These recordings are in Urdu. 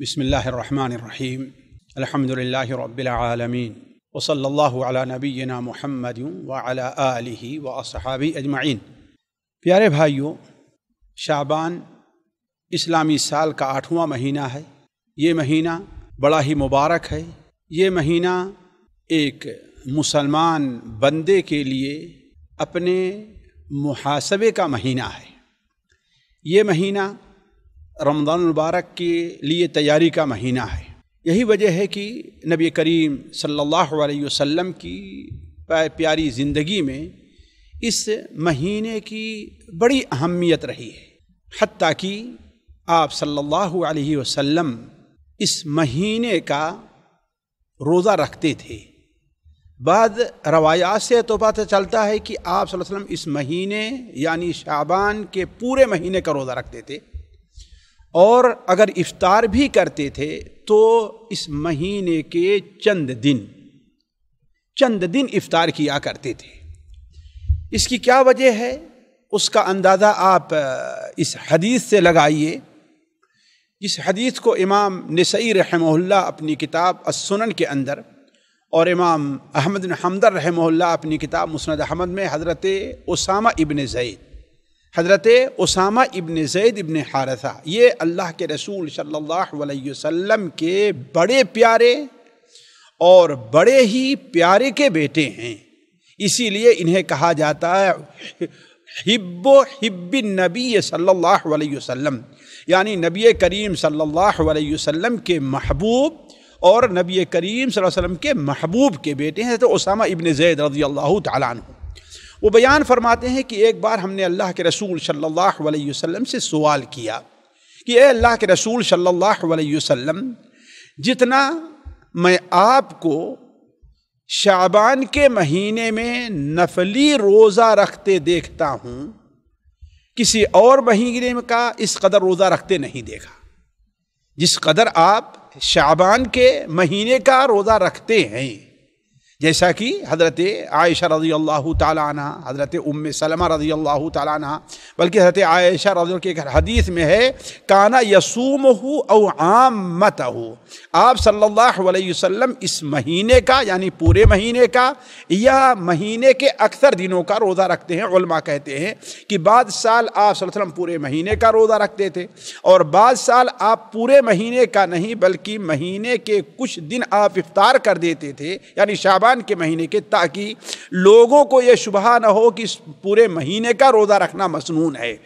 بسم اللہ الرحمن الرحیم الحمد للہ رب و صلی اللہ علی نبینا محمد و وصحابی اجمعین پیارے بھائیوں شعبان اسلامی سال کا آٹھواں مہینہ ہے یہ مہینہ بڑا ہی مبارک ہے یہ مہینہ ایک مسلمان بندے کے لیے اپنے محاسبے کا مہینہ ہے یہ مہینہ رمضان المبارک کے لیے تیاری کا مہینہ ہے یہی وجہ ہے کہ نبی کریم صلی اللہ علیہ وسلم کی پیاری زندگی میں اس مہینے کی بڑی اہمیت رہی ہے حتیٰ کہ آپ صلی اللہ علیہ وسلم اس مہینے کا روزہ رکھتے تھے بعد روایات سے تو پتہ چلتا ہے کہ آپ صلی اللہ علیہ وسلم اس مہینے یعنی شعبان کے پورے مہینے کا روزہ رکھتے تھے اور اگر افطار بھی کرتے تھے تو اس مہینے کے چند دن چند دن افطار کیا کرتے تھے اس کی کیا وجہ ہے اس کا اندازہ آپ اس حدیث سے لگائیے جس حدیث کو امام نسعی رحمہ اللہ اپنی کتاب السنن کے اندر اور امام احمد حمدر رحمہ اللہ اپنی کتاب مسند احمد میں حضرت اسامہ ابن زید حضرت اسامہ ابن زید ابن حارثہ یہ اللہ کے رسول صلی اللہ علیہ وسلم کے بڑے پیارے اور بڑے ہی پیارے کے بیٹے ہیں اسی لیے انہیں کہا جاتا ہے حب و حب نبی صلی اللہ علیہ وسلم یعنی نبی کریم صلی اللہ علیہ وسلم کے محبوب اور نبی کریم صلی اللہ علیہ وسلم کے محبوب کے بیٹے ہیں تو اسامہ ابن زید رضی اللہ تعالیٰ عنہ وہ بیان فرماتے ہیں کہ ایک بار ہم نے اللہ کے رسول صلی اللہ علیہ وسلم سے سوال کیا کہ اے اللہ کے رسول صلی اللہ علیہ وسلم جتنا میں آپ کو شعبان کے مہینے میں نفلی روزہ رکھتے دیکھتا ہوں کسی اور مہینے کا اس قدر روزہ رکھتے نہیں دیکھا جس قدر آپ شعبان کے مہینے کا روزہ رکھتے ہیں جیسا کہ حضرت عائشہ رضی اللہ تعالیٰ عنہ حضرت ام سلمہ رضی اللہ تعالیٰ عنہ بلکہ حضرت عائشہ رضی اللہ ایک حدیث میں ہے کانا یسوم ہو او عام مت ہو آپ صلی اللہ علیہ وسلم اس مہینے کا یعنی پورے مہینے کا یا مہینے کے اکثر دنوں کا روزہ رکھتے ہیں علماء کہتے ہیں کہ بعد سال آپ صلی اللہ علیہ وسلم پورے مہینے کا روزہ رکھتے تھے اور بعد سال آپ پورے مہینے کا نہیں بلکہ مہینے کے کچھ دن آپ افطار کر دیتے تھے یعنی شابان کے مہینے کے تاکہ لوگوں کو یہ شبہ نہ ہو کہ پورے مہینے کا روزہ رکھنا مصنون ہے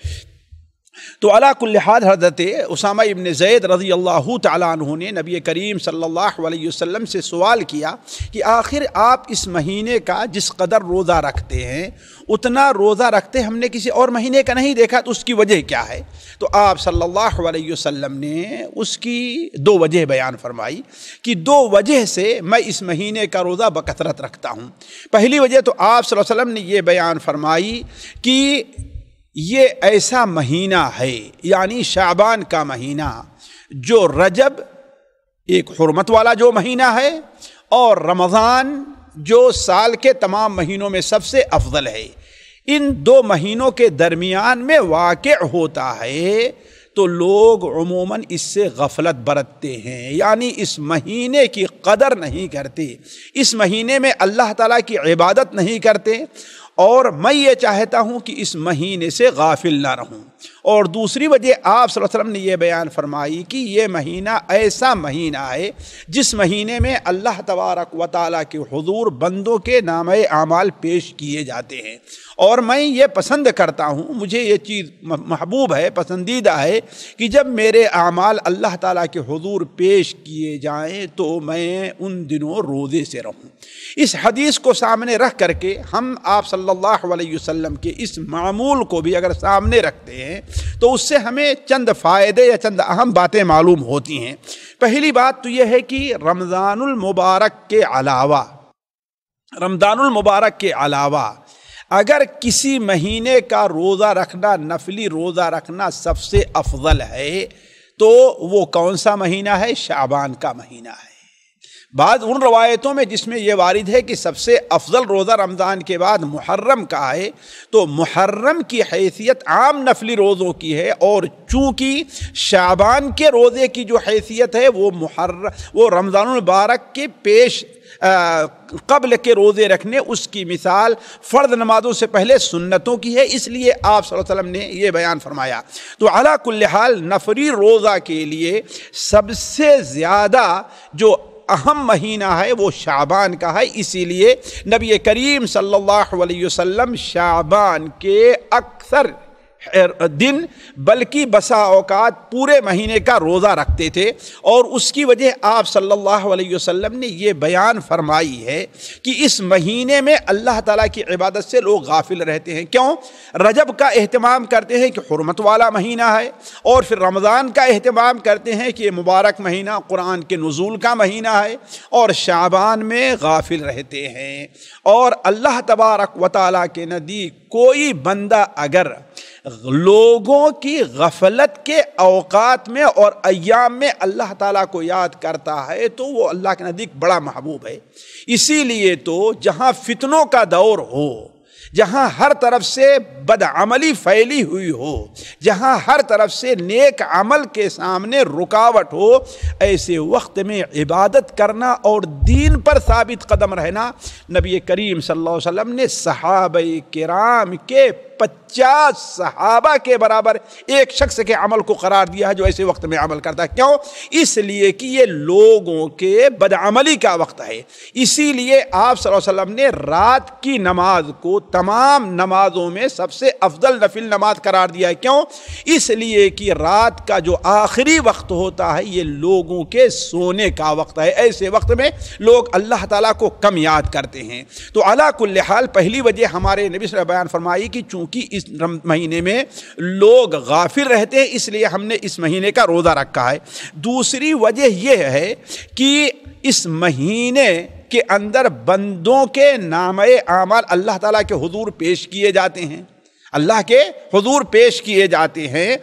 تو علا کل حال حضرت اسامہ ابن زید رضی اللہ تعالیٰ عنہ نے نبی کریم صلی اللہ علیہ وسلم سے سوال کیا کہ آخر آپ اس مہینے کا جس قدر روزہ رکھتے ہیں اتنا روزہ رکھتے ہم نے کسی اور مہینے کا نہیں دیکھا تو اس کی وجہ کیا ہے تو آپ صلی اللہ علیہ وسلم نے اس کی دو وجہ بیان فرمائی کہ دو وجہ سے میں اس مہینے کا روزہ بکثرت رکھتا ہوں پہلی وجہ تو آپ صلی اللہ علیہ وسلم نے یہ بیان فرمائی کہ یہ ایسا مہینہ ہے یعنی شعبان کا مہینہ جو رجب ایک حرمت والا جو مہینہ ہے اور رمضان جو سال کے تمام مہینوں میں سب سے افضل ہے ان دو مہینوں کے درمیان میں واقع ہوتا ہے تو لوگ عموماً اس سے غفلت برتتے ہیں یعنی اس مہینے کی قدر نہیں کرتے اس مہینے میں اللہ تعالیٰ کی عبادت نہیں کرتے اور میں یہ چاہتا ہوں کہ اس مہینے سے غافل نہ رہوں اور دوسری وجہ آپ صلی اللہ علیہ وسلم نے یہ بیان فرمائی کہ یہ مہینہ ایسا مہینہ ہے جس مہینے میں اللہ تبارک و تعالیٰ کے حضور بندوں کے نام اعمال پیش کیے جاتے ہیں اور میں یہ پسند کرتا ہوں مجھے یہ چیز محبوب ہے پسندیدہ ہے کہ جب میرے اعمال اللہ تعالیٰ کے حضور پیش کیے جائیں تو میں ان دنوں روزے سے رہوں اس حدیث کو سامنے رکھ کر کے ہم آپ صلی اللہ صلی اللہ علیہ وسلم کے اس معمول کو بھی اگر سامنے رکھتے ہیں تو اس سے ہمیں چند فائدے یا چند اہم باتیں معلوم ہوتی ہیں پہلی بات تو یہ ہے کہ رمضان المبارک کے علاوہ رمضان المبارک کے علاوہ اگر کسی مہینے کا روزہ رکھنا نفلی روزہ رکھنا سب سے افضل ہے تو وہ کون سا مہینہ ہے شعبان کا مہینہ ہے بعض ان روایتوں میں جس میں یہ وارد ہے کہ سب سے افضل روزہ رمضان کے بعد محرم کا ہے تو محرم کی حیثیت عام نفلی روزوں کی ہے اور چونکہ شعبان کے روزے کی جو حیثیت ہے وہ محر وہ رمضان البارک کے پیش قبل کے روزے رکھنے اس کی مثال فرد نمازوں سے پہلے سنتوں کی ہے اس لیے آپ صلی اللہ علیہ وسلم نے یہ بیان فرمایا تو کل حال نفری روزہ کے لیے سب سے زیادہ جو اہم مہینہ ہے وہ شعبان کا ہے اسی لیے نبی کریم صلی اللہ علیہ وسلم شعبان کے اکثر دن بلکہ بسا اوقات پورے مہینے کا روزہ رکھتے تھے اور اس کی وجہ آپ صلی اللہ علیہ وسلم نے یہ بیان فرمائی ہے کہ اس مہینے میں اللہ تعالیٰ کی عبادت سے لوگ غافل رہتے ہیں کیوں رجب کا اہتمام کرتے ہیں کہ حرمت والا مہینہ ہے اور پھر رمضان کا اہتمام کرتے ہیں کہ یہ مبارک مہینہ قرآن کے نزول کا مہینہ ہے اور شعبان میں غافل رہتے ہیں اور اللہ تبارک و تعالیٰ کے ندی کوئی بندہ اگر لوگوں کی غفلت کے اوقات میں اور ایام میں اللہ تعالیٰ کو یاد کرتا ہے تو وہ اللہ کے نزدیک بڑا محبوب ہے اسی لیے تو جہاں فتنوں کا دور ہو جہاں ہر طرف سے بدعملی پھیلی ہوئی ہو جہاں ہر طرف سے نیک عمل کے سامنے رکاوٹ ہو ایسے وقت میں عبادت کرنا اور دین پر ثابت قدم رہنا نبی کریم صلی اللہ علیہ وسلم نے صحابہ کرام کے پچاس صحابہ کے برابر ایک شخص کے عمل کو قرار دیا ہے جو ایسے وقت میں عمل کرتا ہے کیوں اس لیے کہ یہ لوگوں کے بدعملی کا وقت ہے اسی لیے آپ صلی اللہ علیہ وسلم نے رات کی نماز کو تمام نمازوں میں سب سے افضل نفل نماز قرار دیا ہے کیوں اس لیے کہ رات کا جو آخری وقت ہوتا ہے یہ لوگوں کے سونے کا وقت ہے ایسے وقت میں لوگ اللہ تعالیٰ کو کم یاد کرتے ہیں تو اللہ حال پہلی وجہ ہمارے نبی صلی وسلم بیان فرمائی کہ چونکہ کیونکہ اس مہینے میں لوگ غافر رہتے ہیں اس لیے ہم نے اس مہینے کا روزہ رکھا ہے دوسری وجہ یہ ہے کہ اس مہینے کے اندر بندوں کے نام اعمال اللہ تعالیٰ کے حضور پیش کیے جاتے ہیں اللہ کے حضور پیش کیے جاتے ہیں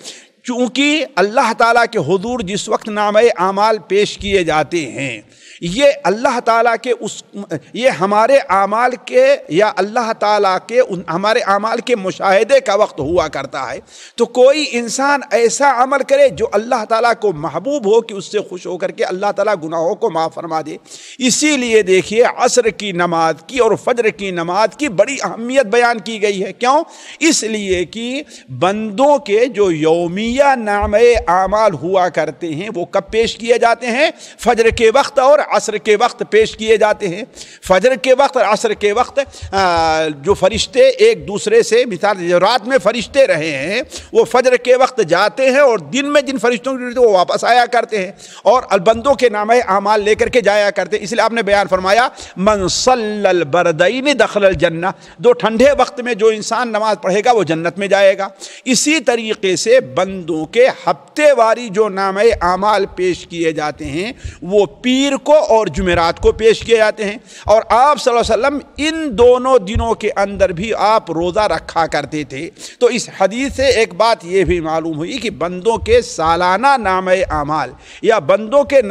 چونکہ اللہ تعالیٰ کے حضور جس وقت نام اعمال پیش کیے جاتے ہیں یہ اللہ تعالیٰ کے اس یہ ہمارے اعمال کے یا اللہ تعالیٰ کے ہمارے اعمال کے مشاہدے کا وقت ہوا کرتا ہے تو کوئی انسان ایسا عمل کرے جو اللہ تعالیٰ کو محبوب ہو کہ اس سے خوش ہو کر کے اللہ تعالیٰ گناہوں کو معاف فرما دے اسی لیے دیکھیے عصر کی نماز کی اور فجر کی نماز کی بڑی اہمیت بیان کی گئی ہے کیوں اس لیے کہ بندوں کے جو یومیہ نام اعمال ہوا کرتے ہیں وہ کب پیش کیے جاتے ہیں فجر کے وقت اور عصر کے وقت پیش کیے جاتے ہیں فجر کے وقت اور عصر کے وقت جو فرشتے ایک دوسرے سے مثال رات میں فرشتے رہے ہیں وہ فجر کے وقت جاتے ہیں اور دن میں جن فرشتوں کی وہ واپس آیا کرتے ہیں اور البندوں کے نامہ اعمال لے کر کے جایا کرتے ہیں اس لیے آپ نے بیان فرمایا منسل البردین دخل الجنہ دو ٹھنڈے وقت میں جو انسان نماز پڑھے گا وہ جنت میں جائے گا اسی طریقے سے بندوں کے ہفتے واری جو نامہ اعمال پیش کیے جاتے ہیں وہ پیر کو اور جمعرات کو پیش کیے جاتے ہیں اور آپ صلی اللہ علیہ وسلم ان دونوں دنوں کے اندر بھی آپ روزہ رکھا کرتے تھے تو اس حدیث سے ایک بات یہ بھی معلوم ہوئی کہ بندوں کے سالانہ نام نام یا بندوں کے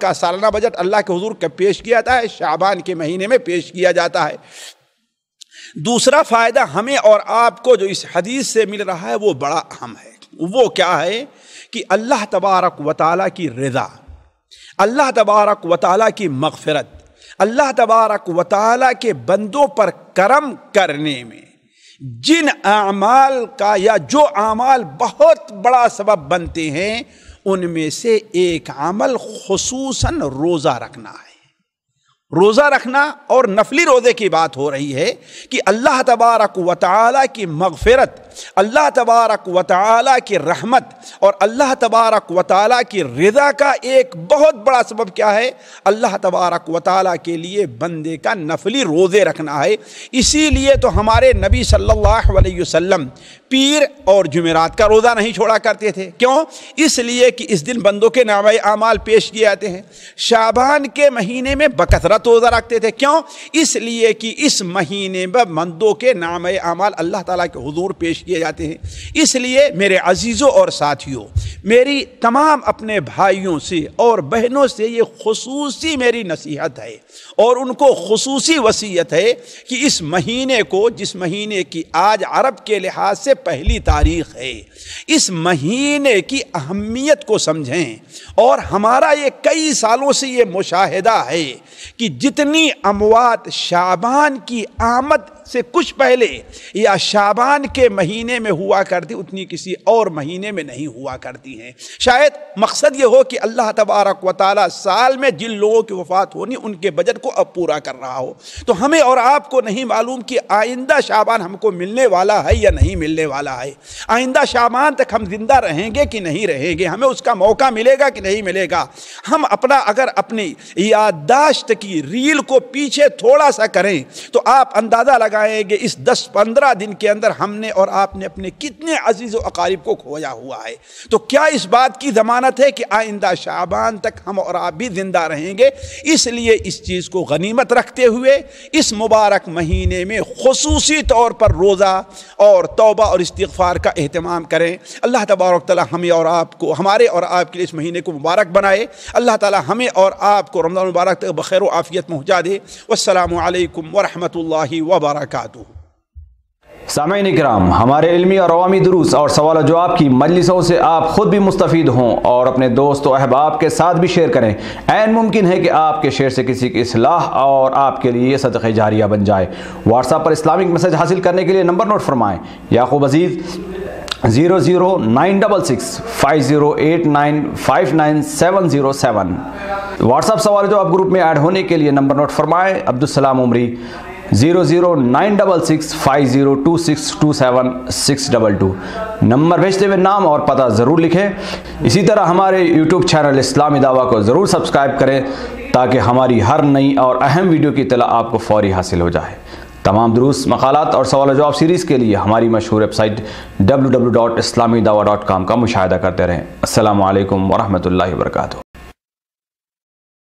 کا سالانہ بجٹ اللہ کے حضور پیش کیا جاتا ہے شعبان کے مہینے میں پیش کیا جاتا ہے دوسرا فائدہ ہمیں اور آپ کو جو اس حدیث سے مل رہا ہے وہ بڑا اہم ہے وہ کیا ہے کہ اللہ تبارک و تعالیٰ کی رضا اللہ تبارک و تعالیٰ کی مغفرت اللہ تبارک و تعالیٰ کے بندوں پر کرم کرنے میں جن اعمال کا یا جو اعمال بہت بڑا سبب بنتے ہیں ان میں سے ایک عمل خصوصاً روزہ رکھنا ہے روزہ رکھنا اور نفلی روزے کی بات ہو رہی ہے کہ اللہ تبارک و تعالیٰ کی مغفرت اللہ تبارک و تعالیٰ کی رحمت اور اللہ تبارک و تعالیٰ کی رضا کا ایک بہت بڑا سبب کیا ہے اللہ تبارک و تعالیٰ کے لیے بندے کا نفلی روزے رکھنا ہے اسی لیے تو ہمارے نبی صلی اللہ علیہ وسلم پیر اور جمعرات کا روزہ نہیں چھوڑا کرتے تھے کیوں اس لیے کہ اس دن بندوں کے نامۂ اعمال پیش کیے جاتے ہیں شابان کے مہینے میں بکثرت روزہ رکھتے تھے کیوں اس لیے کہ اس مہینے میں بندوں کے نامۂ اعمال اللہ تعالیٰ کے حضور پیش کیے جاتے ہیں اس لیے میرے عزیزوں اور ساتھیوں میری تمام اپنے بھائیوں سے اور بہنوں سے یہ خصوصی میری نصیحت ہے اور ان کو خصوصی وصیت ہے کہ اس مہینے کو جس مہینے کی آج عرب کے لحاظ سے پہلی تاریخ ہے اس مہینے کی اہمیت کو سمجھیں اور ہمارا یہ کئی سالوں سے یہ مشاہدہ ہے کہ جتنی اموات شابان کی آمد سے کچھ پہلے یا شابان کے مہینے میں ہوا کرتی اتنی کسی اور مہینے میں نہیں ہوا کرتی ہیں شاید مقصد یہ ہو کہ اللہ تبارک و تعالی سال میں جن لوگوں کی وفات ہونی ان کے بجٹ کو اب پورا کر رہا ہو تو ہمیں اور آپ کو نہیں معلوم کہ آئندہ شابان ہم کو ملنے والا ہے یا نہیں ملنے والا ہے آئندہ شابان تک ہم زندہ رہیں گے کہ نہیں رہیں گے ہمیں اس کا موقع ملے گا کہ نہیں ملے گا ہم اپنا اگر اپنی یادداشت کی ریل کو پیچھے تھوڑا سا کریں تو آپ اندازہ لگا لگائے اس دس پندرہ دن کے اندر ہم نے اور آپ نے اپنے کتنے عزیز و اقارب کو کھویا ہوا ہے تو کیا اس بات کی ضمانت ہے کہ آئندہ شعبان تک ہم اور آپ بھی زندہ رہیں گے اس اس اس لیے چیز کو غنیمت رکھتے ہوئے مبارک مہینے میں خصوصی طور پر روزہ اور توبہ اور استغفار کا اہتمام کریں اللہ تبارک ہمیں اور آپ کو ہمارے اور آپ کے لیے اس مہینے کو مبارک بنائے اللہ تعالیٰ ہمیں اور آپ کو رمضان مبارک تک بخیر و عافیت پہنچا دے والسلام علیکم ورحمۃ اللہ وبرکاتہ وبرکاتہ سامعین اکرام ہمارے علمی اور عوامی دروس اور سوال و جواب کی مجلسوں سے آپ خود بھی مستفید ہوں اور اپنے دوست و احباب کے ساتھ بھی شیئر کریں این ممکن ہے کہ آپ کے شیئر سے کسی کی اصلاح اور آپ کے لیے صدقہ جاریہ بن جائے واٹس اپ پر اسلامک میسج حاصل کرنے کے لیے نمبر نوٹ فرمائیں Yaqoob Aziz zero zero nine double six five zero eight nine five nine seven zero seven WhatsApp سوال جواب گروپ میں ایڈ ہونے کے لیے نمبر نوٹ فرمائیں Abdussalam Umari zero zero nine double six five zero two six two seven six double two number بھیجتے ہوئے نام اور پتہ ضرور لکھیں اسی طرح ہمارے یوٹیوب چینل اسلامی دعویٰ کو ضرور سبسکرائب کریں تاکہ ہماری ہر نئی اور اہم ویڈیو کی اطلاع آپ کو فوری حاصل ہو جائے تمام دروس مقالات اور سوال و جواب سیریز کے لیے ہماری مشہور website W W dot اسلامی ڈاٹ کام کا مشاہدہ کرتے رہیں السلام علیکم ورحمۃ اللہ وبرکاتہ